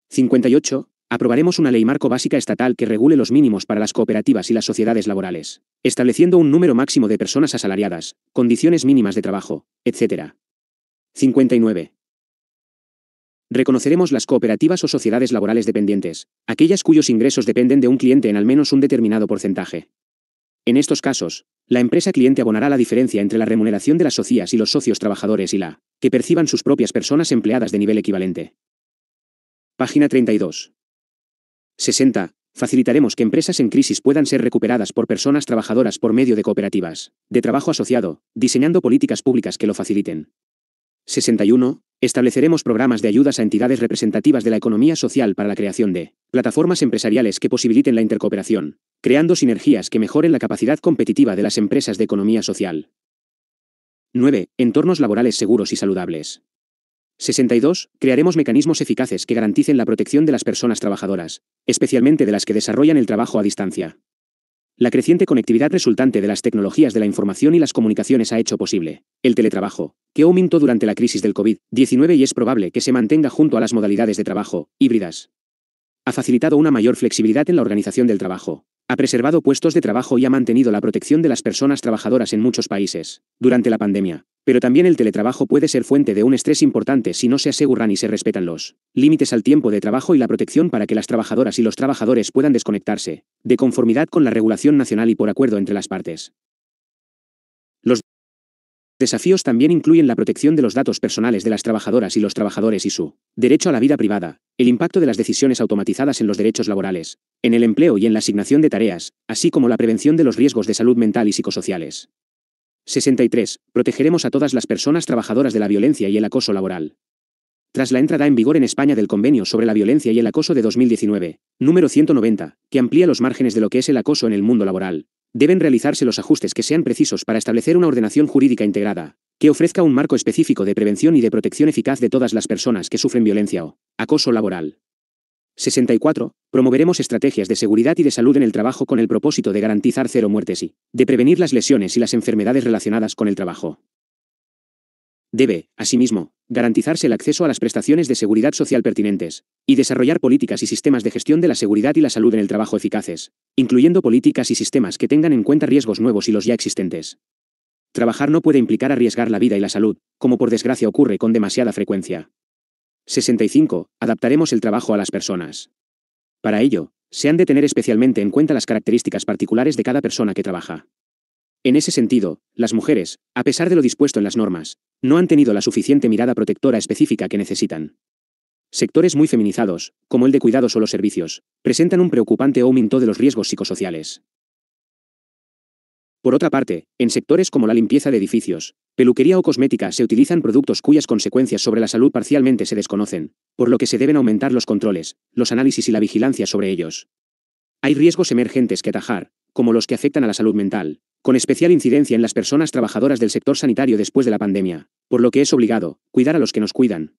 58. Aprobaremos una ley marco básica estatal que regule los mínimos para las cooperativas y las sociedades laborales, estableciendo un número máximo de personas asalariadas, condiciones mínimas de trabajo, etc. 59. Reconoceremos las cooperativas o sociedades laborales dependientes, aquellas cuyos ingresos dependen de un cliente en al menos un determinado porcentaje. En estos casos, la empresa cliente abonará la diferencia entre la remuneración de las socias y los socios trabajadores y la que perciban sus propias personas empleadas de nivel equivalente. Página 32. 60. Facilitaremos que empresas en crisis puedan ser recuperadas por personas trabajadoras por medio de cooperativas de trabajo asociado, diseñando políticas públicas que lo faciliten. 61. Estableceremos programas de ayudas a entidades representativas de la economía social para la creación de plataformas empresariales que posibiliten la intercooperación, creando sinergias que mejoren la capacidad competitiva de las empresas de economía social. 9. Entornos laborales seguros y saludables. 62. Crearemos mecanismos eficaces que garanticen la protección de las personas trabajadoras, especialmente de las que desarrollan el trabajo a distancia. La creciente conectividad resultante de las tecnologías de la información y las comunicaciones ha hecho posible el teletrabajo, que aumentó durante la crisis del COVID-19 y es probable que se mantenga junto a las modalidades de trabajo híbridas. Ha facilitado una mayor flexibilidad en la organización del trabajo, ha preservado puestos de trabajo y ha mantenido la protección de las personas trabajadoras en muchos países, durante la pandemia. Pero también el teletrabajo puede ser fuente de un estrés importante si no se aseguran y se respetan los límites al tiempo de trabajo y la protección para que las trabajadoras y los trabajadores puedan desconectarse, de conformidad con la regulación nacional y por acuerdo entre las partes. Los Desafíos también incluyen la protección de los datos personales de las trabajadoras y los trabajadores y su derecho a la vida privada, el impacto de las decisiones automatizadas en los derechos laborales, en el empleo y en la asignación de tareas, así como la prevención de los riesgos de salud mental y psicosociales. 63. Protegeremos a todas las personas trabajadoras de la violencia y el acoso laboral tras la entrada en vigor en España del Convenio sobre la Violencia y el Acoso de 2019, número 190, que amplía los márgenes de lo que es el acoso en el mundo laboral, deben realizarse los ajustes que sean precisos para establecer una ordenación jurídica integrada, que ofrezca un marco específico de prevención y de protección eficaz de todas las personas que sufren violencia o acoso laboral. 64. Promoveremos estrategias de seguridad y de salud en el trabajo con el propósito de garantizar cero muertes y de prevenir las lesiones y las enfermedades relacionadas con el trabajo. Debe, asimismo, garantizarse el acceso a las prestaciones de seguridad social pertinentes, y desarrollar políticas y sistemas de gestión de la seguridad y la salud en el trabajo eficaces, incluyendo políticas y sistemas que tengan en cuenta riesgos nuevos y los ya existentes. Trabajar no puede implicar arriesgar la vida y la salud, como por desgracia ocurre con demasiada frecuencia. 65. Adaptaremos el trabajo a las personas. Para ello, se han de tener especialmente en cuenta las características particulares de cada persona que trabaja. En ese sentido, las mujeres, a pesar de lo dispuesto en las normas, no han tenido la suficiente mirada protectora específica que necesitan. Sectores muy feminizados, como el de cuidados o los servicios, presentan un preocupante aumento de los riesgos psicosociales. Por otra parte, en sectores como la limpieza de edificios, peluquería o cosmética se utilizan productos cuyas consecuencias sobre la salud parcialmente se desconocen, por lo que se deben aumentar los controles, los análisis y la vigilancia sobre ellos. Hay riesgos emergentes que atajar, como los que afectan a la salud mental, con especial incidencia en las personas trabajadoras del sector sanitario después de la pandemia, por lo que es obligado cuidar a los que nos cuidan.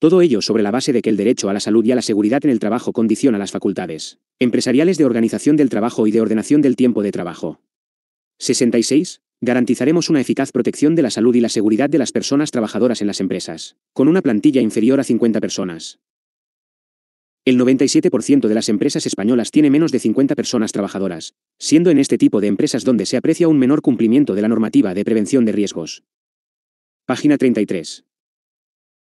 Todo ello sobre la base de que el derecho a la salud y a la seguridad en el trabajo condiciona las facultades empresariales de organización del trabajo y de ordenación del tiempo de trabajo. 66. Garantizaremos una eficaz protección de la salud y la seguridad de las personas trabajadoras en las empresas, con una plantilla inferior a 50 personas, el 97% de las empresas españolas tiene menos de 50 personas trabajadoras, siendo en este tipo de empresas donde se aprecia un menor cumplimiento de la normativa de prevención de riesgos. Página 33.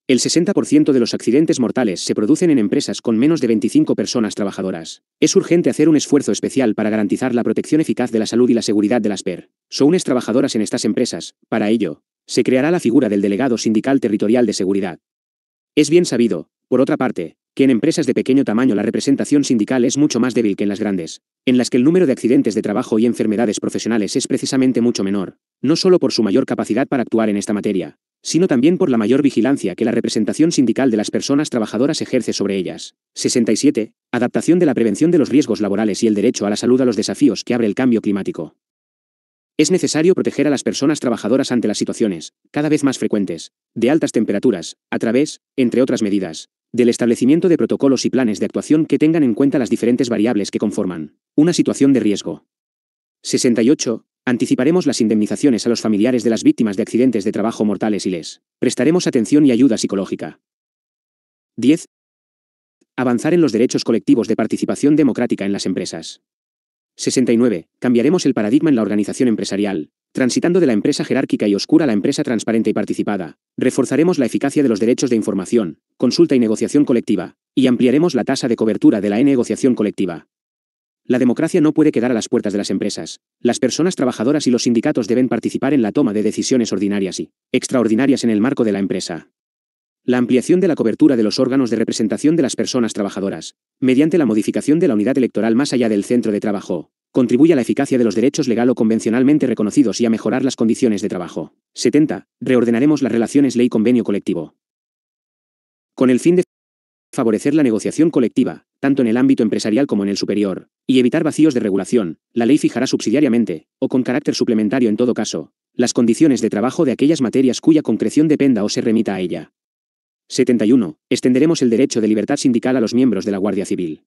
El 60% de los accidentes mortales se producen en empresas con menos de 25 personas trabajadoras. Es urgente hacer un esfuerzo especial para garantizar la protección eficaz de la salud y la seguridad de las PER. sones trabajadoras en estas empresas. Para ello, se creará la figura del delegado sindical territorial de seguridad. Es bien sabido, por otra parte, que en empresas de pequeño tamaño la representación sindical es mucho más débil que en las grandes, en las que el número de accidentes de trabajo y enfermedades profesionales es precisamente mucho menor, no solo por su mayor capacidad para actuar en esta materia, sino también por la mayor vigilancia que la representación sindical de las personas trabajadoras ejerce sobre ellas. 67. Adaptación de la prevención de los riesgos laborales y el derecho a la salud a los desafíos que abre el cambio climático. Es necesario proteger a las personas trabajadoras ante las situaciones, cada vez más frecuentes, de altas temperaturas, a través, entre otras medidas, del establecimiento de protocolos y planes de actuación que tengan en cuenta las diferentes variables que conforman una situación de riesgo. 68. Anticiparemos las indemnizaciones a los familiares de las víctimas de accidentes de trabajo mortales y les prestaremos atención y ayuda psicológica. 10. Avanzar en los derechos colectivos de participación democrática en las empresas. 69. Cambiaremos el paradigma en la organización empresarial, transitando de la empresa jerárquica y oscura a la empresa transparente y participada. Reforzaremos la eficacia de los derechos de información, consulta y negociación colectiva, y ampliaremos la tasa de cobertura de la negociación colectiva. La democracia no puede quedar a las puertas de las empresas. Las personas trabajadoras y los sindicatos deben participar en la toma de decisiones ordinarias y extraordinarias en el marco de la empresa la ampliación de la cobertura de los órganos de representación de las personas trabajadoras, mediante la modificación de la unidad electoral más allá del centro de trabajo, contribuye a la eficacia de los derechos legal o convencionalmente reconocidos y a mejorar las condiciones de trabajo. 70. Reordenaremos las relaciones ley-convenio colectivo. Con el fin de favorecer la negociación colectiva, tanto en el ámbito empresarial como en el superior, y evitar vacíos de regulación, la ley fijará subsidiariamente, o con carácter suplementario en todo caso, las condiciones de trabajo de aquellas materias cuya concreción dependa o se remita a ella. 71. Extenderemos el derecho de libertad sindical a los miembros de la Guardia Civil.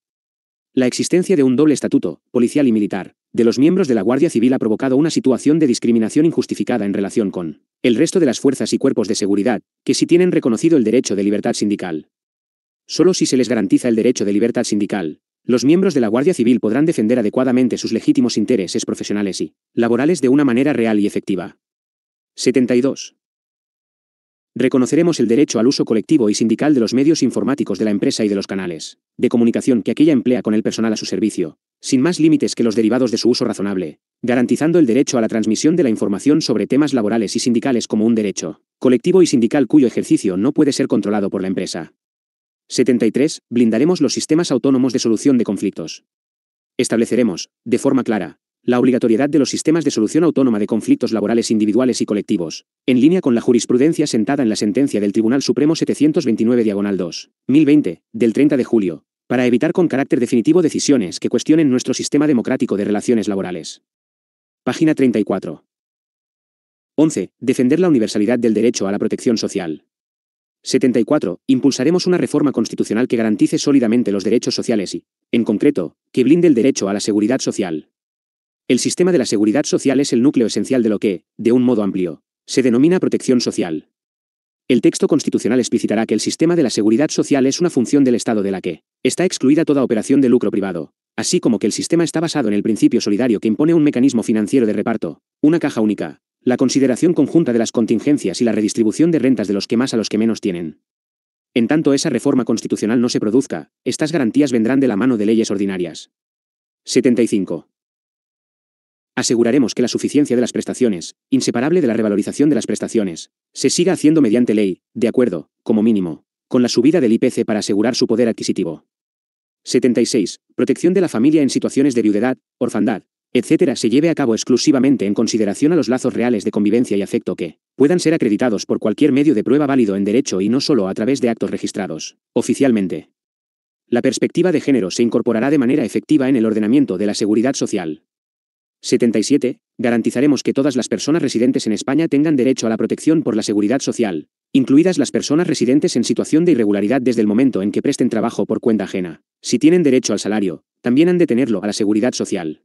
La existencia de un doble estatuto, policial y militar, de los miembros de la Guardia Civil ha provocado una situación de discriminación injustificada en relación con el resto de las fuerzas y cuerpos de seguridad, que sí tienen reconocido el derecho de libertad sindical. Solo si se les garantiza el derecho de libertad sindical, los miembros de la Guardia Civil podrán defender adecuadamente sus legítimos intereses profesionales y laborales de una manera real y efectiva. 72. Reconoceremos el derecho al uso colectivo y sindical de los medios informáticos de la empresa y de los canales de comunicación que aquella emplea con el personal a su servicio, sin más límites que los derivados de su uso razonable, garantizando el derecho a la transmisión de la información sobre temas laborales y sindicales como un derecho colectivo y sindical cuyo ejercicio no puede ser controlado por la empresa. 73. Blindaremos los sistemas autónomos de solución de conflictos. Estableceremos, de forma clara, la obligatoriedad de los sistemas de solución autónoma de conflictos laborales individuales y colectivos, en línea con la jurisprudencia sentada en la sentencia del Tribunal Supremo 729 diagonal 2, 1020, del 30 de julio, para evitar con carácter definitivo decisiones que cuestionen nuestro sistema democrático de relaciones laborales. Página 34. 11. Defender la universalidad del derecho a la protección social. 74. Impulsaremos una reforma constitucional que garantice sólidamente los derechos sociales y, en concreto, que blinde el derecho a la seguridad social, el sistema de la seguridad social es el núcleo esencial de lo que, de un modo amplio, se denomina protección social. El texto constitucional explicitará que el sistema de la seguridad social es una función del Estado de la que está excluida toda operación de lucro privado, así como que el sistema está basado en el principio solidario que impone un mecanismo financiero de reparto, una caja única, la consideración conjunta de las contingencias y la redistribución de rentas de los que más a los que menos tienen. En tanto esa reforma constitucional no se produzca, estas garantías vendrán de la mano de leyes ordinarias. 75. Aseguraremos que la suficiencia de las prestaciones, inseparable de la revalorización de las prestaciones, se siga haciendo mediante ley, de acuerdo, como mínimo, con la subida del IPC para asegurar su poder adquisitivo. 76. Protección de la familia en situaciones de viudedad, orfandad, etc. se lleve a cabo exclusivamente en consideración a los lazos reales de convivencia y afecto que puedan ser acreditados por cualquier medio de prueba válido en derecho y no solo a través de actos registrados, oficialmente. La perspectiva de género se incorporará de manera efectiva en el ordenamiento de la seguridad social. 77. Garantizaremos que todas las personas residentes en España tengan derecho a la protección por la seguridad social, incluidas las personas residentes en situación de irregularidad desde el momento en que presten trabajo por cuenta ajena. Si tienen derecho al salario, también han de tenerlo a la seguridad social.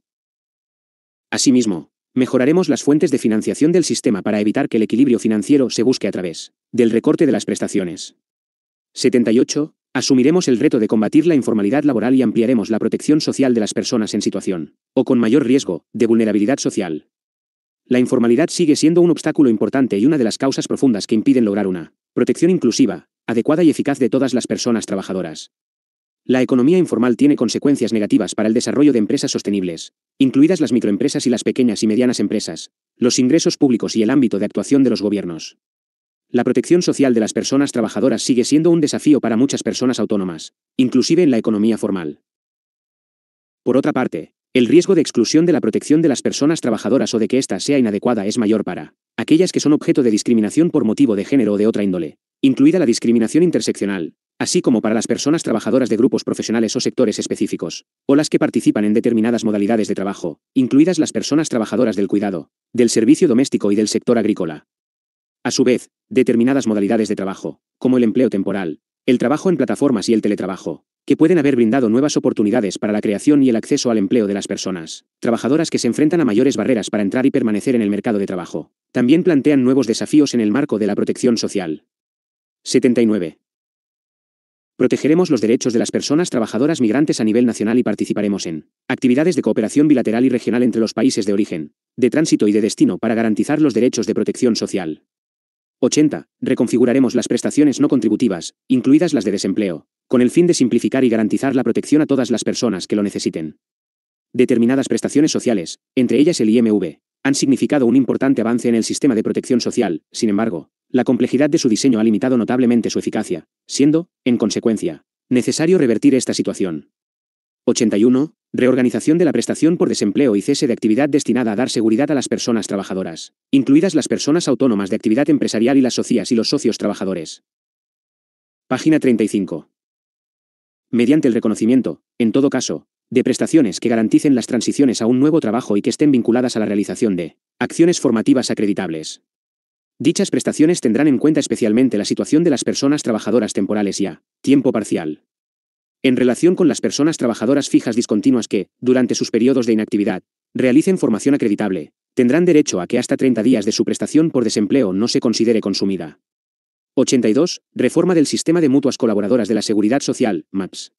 Asimismo, mejoraremos las fuentes de financiación del sistema para evitar que el equilibrio financiero se busque a través del recorte de las prestaciones. 78. Asumiremos el reto de combatir la informalidad laboral y ampliaremos la protección social de las personas en situación, o con mayor riesgo, de vulnerabilidad social. La informalidad sigue siendo un obstáculo importante y una de las causas profundas que impiden lograr una protección inclusiva, adecuada y eficaz de todas las personas trabajadoras. La economía informal tiene consecuencias negativas para el desarrollo de empresas sostenibles, incluidas las microempresas y las pequeñas y medianas empresas, los ingresos públicos y el ámbito de actuación de los gobiernos. La protección social de las personas trabajadoras sigue siendo un desafío para muchas personas autónomas, inclusive en la economía formal. Por otra parte, el riesgo de exclusión de la protección de las personas trabajadoras o de que ésta sea inadecuada es mayor para aquellas que son objeto de discriminación por motivo de género o de otra índole, incluida la discriminación interseccional, así como para las personas trabajadoras de grupos profesionales o sectores específicos, o las que participan en determinadas modalidades de trabajo, incluidas las personas trabajadoras del cuidado, del servicio doméstico y del sector agrícola. A su vez, determinadas modalidades de trabajo, como el empleo temporal, el trabajo en plataformas y el teletrabajo, que pueden haber brindado nuevas oportunidades para la creación y el acceso al empleo de las personas, trabajadoras que se enfrentan a mayores barreras para entrar y permanecer en el mercado de trabajo, también plantean nuevos desafíos en el marco de la protección social. 79. Protegeremos los derechos de las personas trabajadoras migrantes a nivel nacional y participaremos en actividades de cooperación bilateral y regional entre los países de origen, de tránsito y de destino para garantizar los derechos de protección social. 80. Reconfiguraremos las prestaciones no contributivas, incluidas las de desempleo, con el fin de simplificar y garantizar la protección a todas las personas que lo necesiten. Determinadas prestaciones sociales, entre ellas el IMV, han significado un importante avance en el sistema de protección social, sin embargo, la complejidad de su diseño ha limitado notablemente su eficacia, siendo, en consecuencia, necesario revertir esta situación. 81. Reorganización de la prestación por desempleo y cese de actividad destinada a dar seguridad a las personas trabajadoras, incluidas las personas autónomas de actividad empresarial y las socias y los socios trabajadores. Página 35. Mediante el reconocimiento, en todo caso, de prestaciones que garanticen las transiciones a un nuevo trabajo y que estén vinculadas a la realización de acciones formativas acreditables. Dichas prestaciones tendrán en cuenta especialmente la situación de las personas trabajadoras temporales y a tiempo parcial, en relación con las personas trabajadoras fijas discontinuas que, durante sus periodos de inactividad, realicen formación acreditable, tendrán derecho a que hasta 30 días de su prestación por desempleo no se considere consumida. 82. Reforma del sistema de mutuas colaboradoras de la Seguridad Social, MAPS.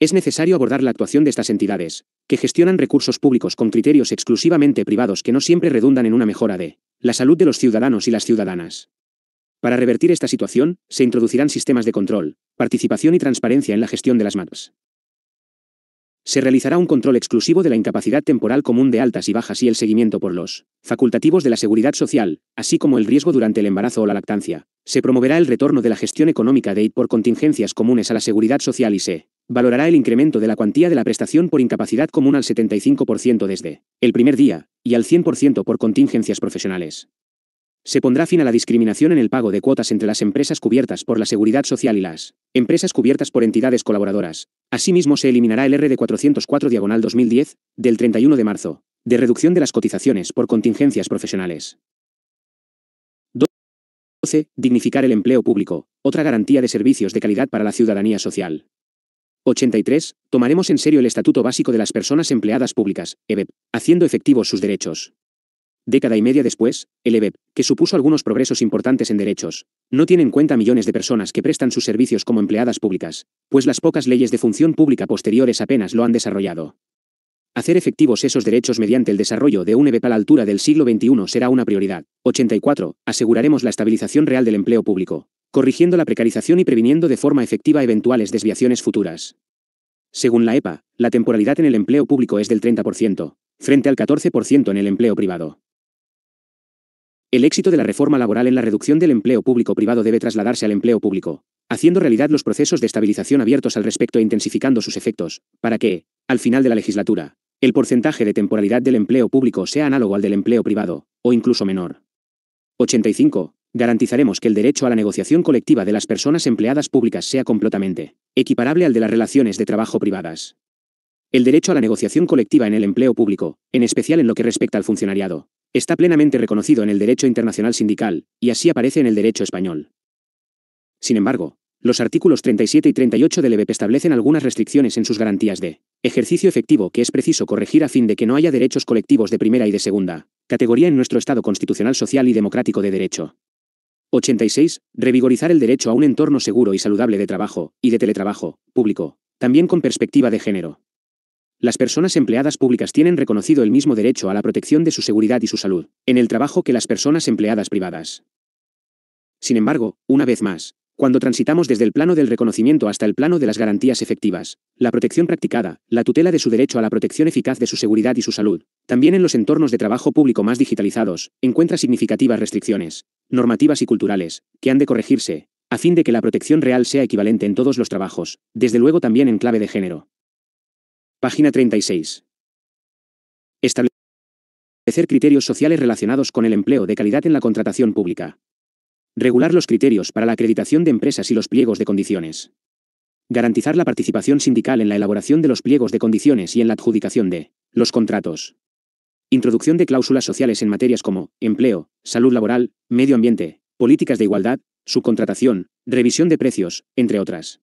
Es necesario abordar la actuación de estas entidades, que gestionan recursos públicos con criterios exclusivamente privados que no siempre redundan en una mejora de la salud de los ciudadanos y las ciudadanas. Para revertir esta situación, se introducirán sistemas de control, participación y transparencia en la gestión de las MAPs. Se realizará un control exclusivo de la incapacidad temporal común de altas y bajas y el seguimiento por los facultativos de la seguridad social, así como el riesgo durante el embarazo o la lactancia. Se promoverá el retorno de la gestión económica de IT por contingencias comunes a la seguridad social y se valorará el incremento de la cuantía de la prestación por incapacidad común al 75% desde el primer día y al 100% por contingencias profesionales. Se pondrá fin a la discriminación en el pago de cuotas entre las empresas cubiertas por la Seguridad Social y las empresas cubiertas por entidades colaboradoras. Asimismo, se eliminará el R de 404 diagonal 2010, del 31 de marzo, de reducción de las cotizaciones por contingencias profesionales. 12. Dignificar el empleo público, otra garantía de servicios de calidad para la ciudadanía social. 83. Tomaremos en serio el Estatuto Básico de las Personas Empleadas Públicas, EBEP, haciendo efectivos sus derechos. Década y media después, el EBEP, que supuso algunos progresos importantes en derechos, no tiene en cuenta millones de personas que prestan sus servicios como empleadas públicas, pues las pocas leyes de función pública posteriores apenas lo han desarrollado. Hacer efectivos esos derechos mediante el desarrollo de un EBEP a la altura del siglo XXI será una prioridad. 84. Aseguraremos la estabilización real del empleo público, corrigiendo la precarización y previniendo de forma efectiva eventuales desviaciones futuras. Según la EPA, la temporalidad en el empleo público es del 30%, frente al 14% en el empleo privado. El éxito de la reforma laboral en la reducción del empleo público-privado debe trasladarse al empleo público, haciendo realidad los procesos de estabilización abiertos al respecto e intensificando sus efectos, para que, al final de la legislatura, el porcentaje de temporalidad del empleo público sea análogo al del empleo privado, o incluso menor. 85. Garantizaremos que el derecho a la negociación colectiva de las personas empleadas públicas sea completamente equiparable al de las relaciones de trabajo privadas. El derecho a la negociación colectiva en el empleo público, en especial en lo que respecta al funcionariado, Está plenamente reconocido en el derecho internacional sindical, y así aparece en el derecho español. Sin embargo, los artículos 37 y 38 del EBP establecen algunas restricciones en sus garantías de ejercicio efectivo que es preciso corregir a fin de que no haya derechos colectivos de primera y de segunda, categoría en nuestro Estado constitucional social y democrático de derecho. 86. Revigorizar el derecho a un entorno seguro y saludable de trabajo, y de teletrabajo, público, también con perspectiva de género. Las personas empleadas públicas tienen reconocido el mismo derecho a la protección de su seguridad y su salud, en el trabajo que las personas empleadas privadas. Sin embargo, una vez más, cuando transitamos desde el plano del reconocimiento hasta el plano de las garantías efectivas, la protección practicada, la tutela de su derecho a la protección eficaz de su seguridad y su salud, también en los entornos de trabajo público más digitalizados, encuentra significativas restricciones, normativas y culturales, que han de corregirse, a fin de que la protección real sea equivalente en todos los trabajos, desde luego también en clave de género. Página 36. Establecer criterios sociales relacionados con el empleo de calidad en la contratación pública. Regular los criterios para la acreditación de empresas y los pliegos de condiciones. Garantizar la participación sindical en la elaboración de los pliegos de condiciones y en la adjudicación de los contratos. Introducción de cláusulas sociales en materias como empleo, salud laboral, medio ambiente, políticas de igualdad, subcontratación, revisión de precios, entre otras.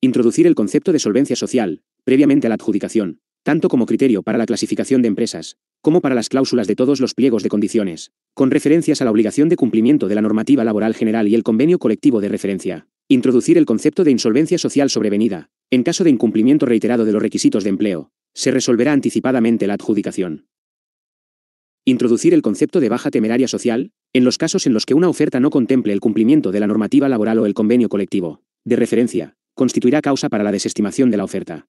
Introducir el concepto de solvencia social, previamente a la adjudicación, tanto como criterio para la clasificación de empresas, como para las cláusulas de todos los pliegos de condiciones, con referencias a la obligación de cumplimiento de la normativa laboral general y el convenio colectivo de referencia. Introducir el concepto de insolvencia social sobrevenida, en caso de incumplimiento reiterado de los requisitos de empleo, se resolverá anticipadamente la adjudicación. Introducir el concepto de baja temeraria social, en los casos en los que una oferta no contemple el cumplimiento de la normativa laboral o el convenio colectivo, de referencia, constituirá causa para la desestimación de la oferta.